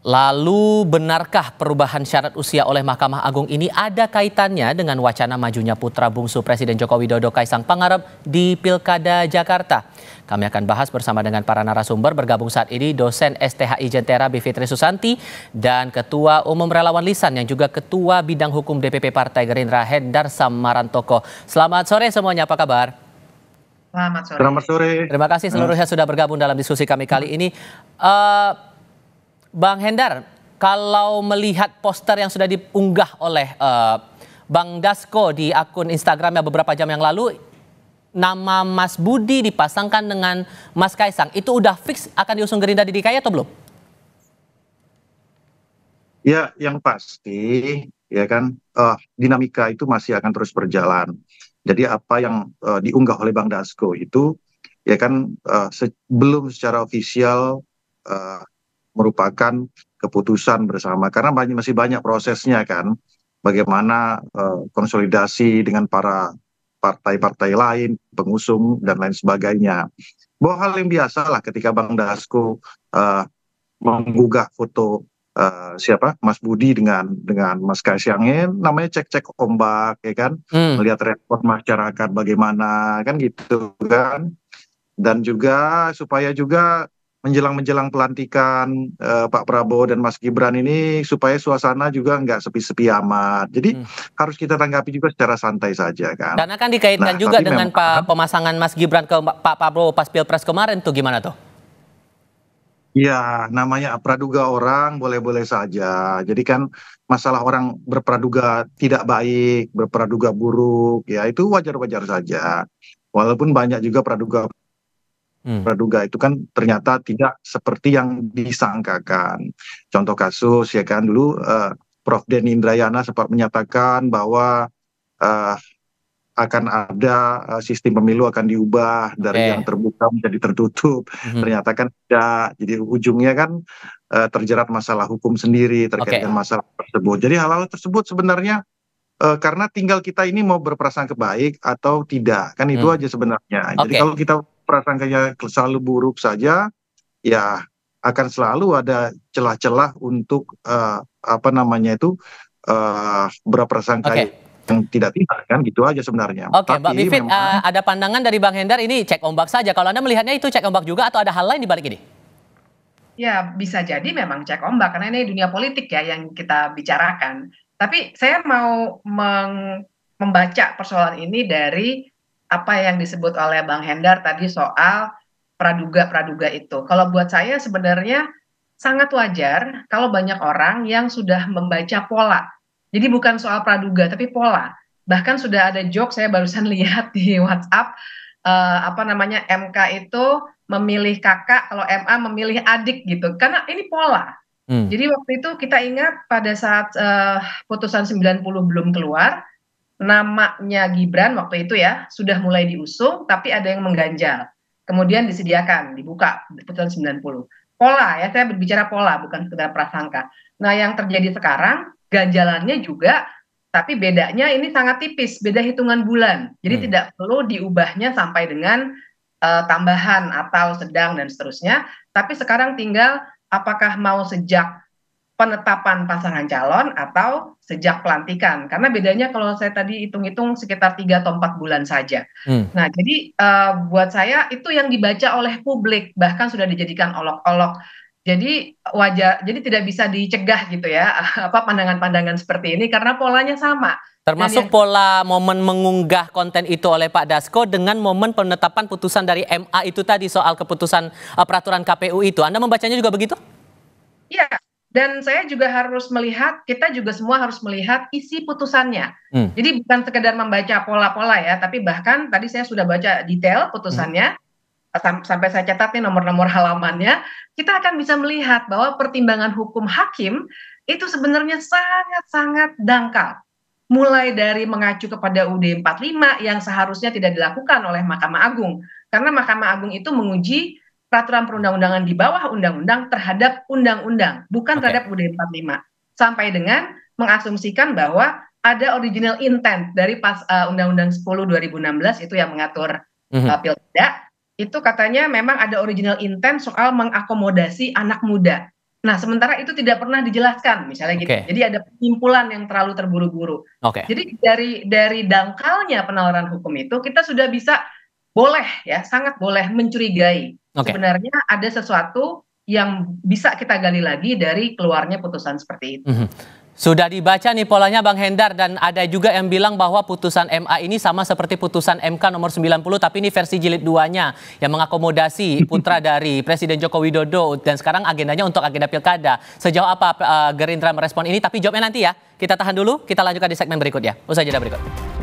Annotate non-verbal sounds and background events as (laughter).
Lalu benarkah perubahan syarat usia oleh Mahkamah Agung ini ada kaitannya dengan wacana majunya putra bungsu Presiden Joko Widodo Kaisang Pangarep di Pilkada Jakarta? Kami akan bahas bersama dengan para narasumber bergabung saat ini dosen STHI Jentera Bivitri Susanti dan Ketua Umum Relawan Lisan yang juga Ketua Bidang Hukum DPP Partai Gerindra Hendar Samarantoko. Selamat sore semuanya, apa kabar? Selamat sore. Selamat sore. Terima kasih seluruhnya sudah bergabung dalam diskusi kami kali ini. Uh, Bang Hendar, kalau melihat poster yang sudah diunggah oleh uh, Bang Dasko di akun Instagramnya beberapa jam yang lalu, nama Mas Budi dipasangkan dengan Mas Kaisang. Itu udah fix akan diusung Gerindra di DKI atau belum? Ya, yang pasti ya kan uh, dinamika itu masih akan terus berjalan. Jadi apa yang uh, diunggah oleh Bang Dasko itu ya kan uh, se belum secara ofisial uh, merupakan keputusan bersama karena masih banyak prosesnya kan bagaimana eh, konsolidasi dengan para partai-partai lain, pengusung dan lain sebagainya. Bahwa hal yang biasa lah ketika Bang Dasko uh, menggugah foto uh, siapa Mas Budi dengan dengan Mas Kaisang namanya cek-cek ombak ya kan, hmm. melihat respon masyarakat bagaimana kan gitu kan. Dan juga supaya juga menjelang-menjelang pelantikan uh, Pak Prabowo dan Mas Gibran ini supaya suasana juga nggak sepi-sepi amat. Jadi hmm. harus kita tanggapi juga secara santai saja kan. Dan akan dikaitkan nah, juga dengan memang, Pak pemasangan Mas Gibran ke Pak Prabowo pas Pilpres kemarin tuh gimana tuh? Ya, namanya praduga orang boleh-boleh saja. Jadi kan masalah orang berpraduga tidak baik, berpraduga buruk, ya itu wajar-wajar saja. Walaupun banyak juga praduga praduga hmm. itu kan ternyata tidak seperti yang disangkakan. Contoh kasus ya kan dulu uh, Prof. Deni Indrayana sempat menyatakan bahwa uh, akan ada uh, sistem pemilu akan diubah dari eh. yang terbuka menjadi tertutup. hmm Ternyata kan tidak. Jadi ujungnya kan uh, terjerat masalah hukum sendiri terkait okay. dengan masalah tersebut. Jadi hal-hal tersebut sebenarnya uh, karena tinggal kita ini mau berprasangka baik atau tidak kan itu hmm. aja sebenarnya. Okay. Jadi kalau kita prasangkanya selalu buruk saja ya akan selalu ada celah-celah untuk uh, apa namanya itu uh, eh, berprasangka okay. yang tidak tidak kan gitu aja sebenarnya. Oke, okay, Mbak Bivit, memang... uh, ada pandangan dari Bang Hendar ini cek ombak saja. Kalau Anda melihatnya itu cek ombak juga atau ada hal lain di balik ini? Ya, bisa jadi memang cek ombak karena ini dunia politik ya yang kita bicarakan. Tapi saya mau membaca persoalan ini dari apa yang disebut oleh Bang Hendar tadi soal praduga-praduga itu. Kalau buat saya sebenarnya sangat wajar kalau banyak orang yang sudah membaca pola. Jadi bukan soal praduga tapi pola. Bahkan sudah ada joke saya barusan (laughs) lihat di WhatsApp uh, apa namanya MK itu memilih kakak, kalau MA memilih adik gitu. Karena ini pola. Hmm. Jadi waktu itu kita ingat pada saat uh, putusan 90 belum keluar, namanya Gibran waktu itu ya sudah mulai diusung tapi ada yang mengganjal. Kemudian disediakan, dibuka sembilan 90. Pola ya, saya berbicara pola bukan sekedar prasangka. Nah, yang terjadi sekarang ganjalannya juga tapi bedanya ini sangat tipis, beda hitungan bulan. Jadi hmm. tidak perlu diubahnya sampai dengan uh, tambahan atau sedang dan seterusnya. Tapi sekarang tinggal apakah mau sejak penetapan pasangan calon atau sejak pelantikan karena bedanya kalau saya tadi hitung-hitung sekitar 3 atau 4 bulan saja. Hmm. Nah, jadi uh, buat saya itu yang dibaca oleh publik bahkan sudah dijadikan olok-olok. Jadi wajar jadi tidak bisa dicegah gitu ya (laughs) apa pandangan-pandangan seperti ini karena polanya sama. Termasuk yang... pola momen mengunggah konten itu oleh Pak Dasko dengan momen penetapan putusan dari MA itu tadi soal keputusan eh, peraturan KPU itu. Anda membacanya juga begitu? Iya, dan saya juga harus melihat kita juga semua harus melihat isi putusannya. Hmm. Jadi bukan sekedar membaca pola-pola ya, tapi bahkan tadi saya sudah baca detail putusannya hmm. sam sampai saya catat nih nomor-nomor halamannya, kita akan bisa melihat bahwa pertimbangan hukum hakim itu sebenarnya sangat-sangat dangkal. Mulai dari mengacu kepada UD 45 yang seharusnya tidak dilakukan oleh Mahkamah Agung karena Mahkamah Agung itu menguji peraturan perundang-undangan di bawah undang-undang terhadap undang-undang, bukan okay. terhadap UUD 45. Sampai dengan mengasumsikan bahwa ada original intent dari pas undang eh, Undang-Undang 10 2016 itu yang mengatur mm -hmm. uh, pilkada. Itu katanya memang ada original intent soal mengakomodasi anak muda. Nah, sementara itu tidak pernah dijelaskan, misalnya gitu. Okay. Jadi ada penyimpulan yang terlalu terburu-buru. Okay. Jadi dari dari dangkalnya penalaran hukum itu kita sudah bisa boleh ya, sangat boleh mencurigai okay. sebenarnya ada sesuatu yang bisa kita gali lagi dari keluarnya putusan seperti itu. Mm -hmm. Sudah dibaca nih polanya Bang Hendar dan ada juga yang bilang bahwa putusan MA ini sama seperti putusan MK nomor 90 tapi ini versi jilid 2-nya yang mengakomodasi (laughs) putra dari Presiden Joko Widodo dan sekarang agendanya untuk agenda pilkada. Sejauh apa uh, Gerindra merespon ini tapi jawabnya nanti ya. Kita tahan dulu, kita lanjutkan di segmen berikut ya Usai jeda berikut.